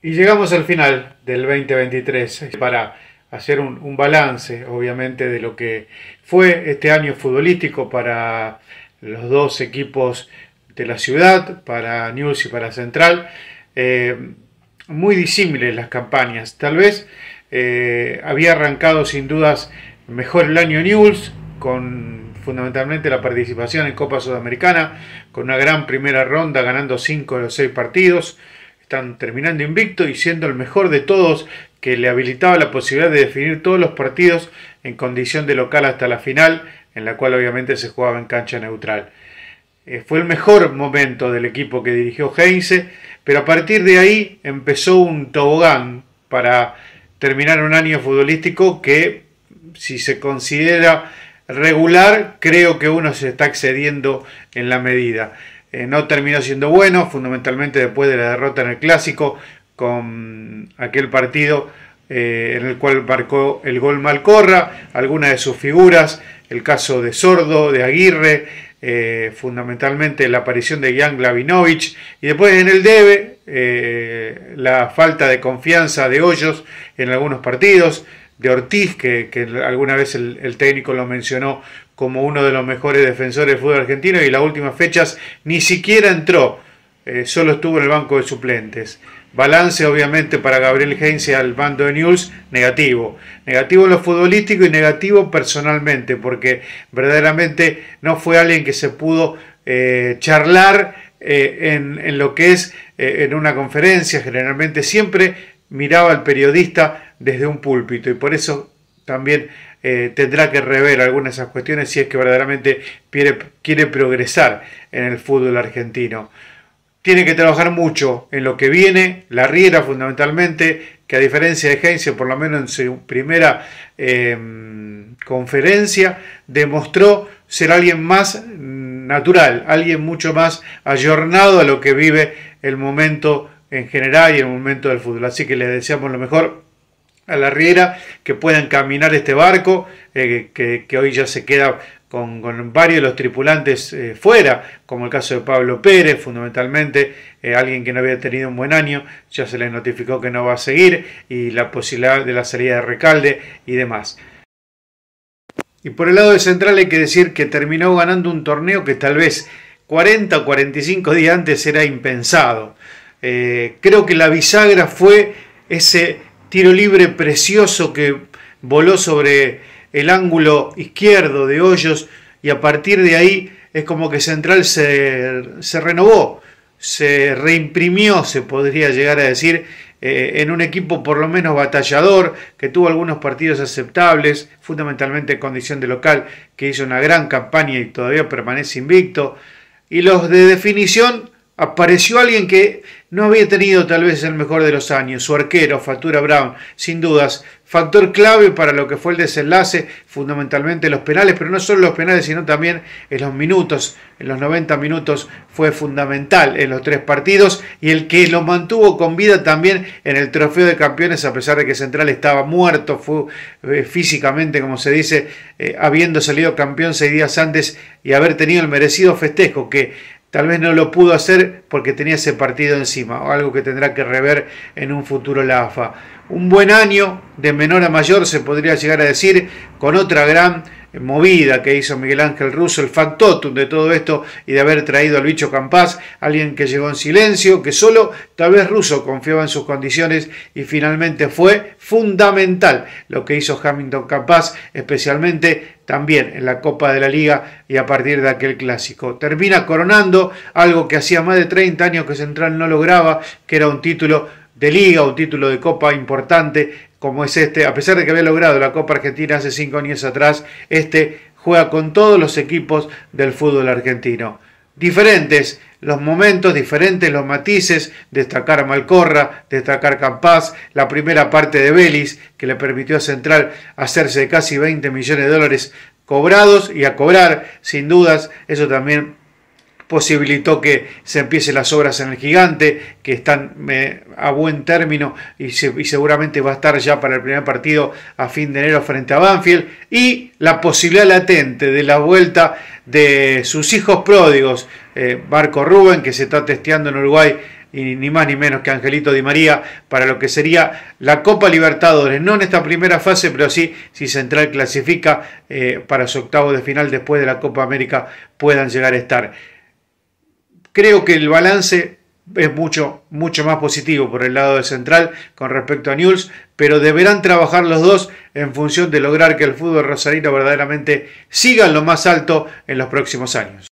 Y llegamos al final del 2023 para hacer un, balance, obviamente, de lo que fue este año futbolístico para los dos equipos de la ciudad, para News y para Central. Eh, muy disímiles las campañas. Tal vez eh, había arrancado sin dudas mejor el año News, con fundamentalmente la participación en Copa Sudamericana, con una gran primera ronda, ganando 5 de los 6 partidos están terminando invicto y siendo el mejor de todos que le habilitaba la posibilidad de definir todos los partidos en condición de local hasta la final, en la cual obviamente se jugaba en cancha neutral. Eh, fue el mejor momento del equipo que dirigió Heinze, pero a partir de ahí empezó un tobogán para terminar un año futbolístico que, si se considera regular, creo que uno se está excediendo en la medida. Eh, no terminó siendo bueno, fundamentalmente después de la derrota en el clásico, con aquel partido eh, en el cual marcó el gol Malcorra, algunas de sus figuras, el caso de Sordo, de Aguirre, eh, fundamentalmente la aparición de Jan Glavinovich, y después en el debe, la falta de confianza de Hoyos en algunos partidos, de Ortiz, que, alguna vez el, técnico lo mencionó como uno de los mejores defensores de fútbol argentino y las últimas fechas ni siquiera entró, eh, solo estuvo en el banco de suplentes. Balance obviamente para Gabriel Heinze al bando de News, negativo. Negativo en lo futbolístico y negativo personalmente, porque verdaderamente no fue alguien que se pudo eh, charlar eh, en, en, lo que es en una conferencia, generalmente siempre miraba al periodista desde un púlpito y por eso también eh, tendrá que rever algunas de esas cuestiones si es que verdaderamente quiere, quiere progresar en el fútbol argentino. Tiene que trabajar mucho en lo que viene, la Riera fundamentalmente, que a diferencia de Heinze, por lo menos en su primera em, conferencia, demostró ser alguien más mm, natural, alguien mucho más ayornado a lo que vive el momento en general y en el momento del fútbol. Así que les deseamos lo mejor a la Riera, que puedan caminar este barco, eh, que, hoy ya se queda con, varios de los tripulantes eh, fuera, como el caso de Pablo Pérez, fundamentalmente, eh, alguien que no había tenido un buen año, ya se le notificó que no va a seguir, y la posibilidad de la salida de Recalde y demás. Y por el lado de Central hay que decir que terminó ganando un torneo que tal vez 40 o 45 días antes era impensado. Eh, creo que la bisagra fue ese tiro libre precioso que voló sobre el ángulo izquierdo de Hoyos y a partir de ahí es como que Central se, renovó, se reimprimió, se podría llegar a decir, eh, en un equipo por lo menos batallador, que tuvo algunos partidos aceptables, fundamentalmente en condición de local, que hizo una gran campaña y todavía permanece invicto. Y los de definición Apareció alguien que no había tenido tal vez el mejor de los años, su arquero, Fatura Brown, sin dudas, factor clave para lo que fue el desenlace, fundamentalmente los penales, pero no solo los penales, sino también en los minutos, en los 90 minutos fue fundamental en los tres partidos y el que lo mantuvo con vida también en el trofeo de campeones, a pesar de que Central estaba muerto, fue eh, físicamente, como se dice, eh, habiendo salido campeón seis días antes y haber tenido el merecido festejo que Tal vez no lo pudo hacer porque tenía ese partido encima, o algo que tendrá que rever en un futuro la AFA. Un buen año, de menor a mayor, se podría llegar a decir, con otra gran movida que hizo Miguel Ángel Russo, el factotum de todo esto y de haber traído al bicho Campás, alguien que llegó en silencio, que solo tal vez Russo confiaba en sus condiciones y finalmente fue fundamental lo que hizo Hamilton Campás, especialmente también en la Copa de la Liga y a partir de aquel clásico. Termina coronando algo que hacía más de 30 años que Central no lograba, que era un título de liga, un título de copa importante como es este, a pesar de que había logrado la Copa Argentina hace cinco años atrás, este juega con todos los equipos del fútbol argentino. Diferentes los momentos, diferentes los matices, destacar Malcorra, destacar Campaz, la primera parte de Belis, que le permitió a Central hacerse casi 20 millones de dólares cobrados y a cobrar, sin dudas, eso también posibilitó que se empiecen las obras en el gigante, que están eh, a buen término y, seguramente va a estar ya para el primer partido a fin de enero frente a Banfield, y la posibilidad latente de la vuelta de sus hijos pródigos, eh, Marco Rubén, que se está testeando en Uruguay y ni más ni menos que Angelito Di María para lo que sería la Copa Libertadores, no en esta primera fase, pero sí si Central clasifica eh, para su octavo de final después de la Copa América puedan llegar a estar. Creo que el balance es mucho, mucho más positivo por el lado de Central con respecto a News, pero deberán trabajar los dos en función de lograr que el fútbol rosarino verdaderamente siga en lo más alto en los próximos años.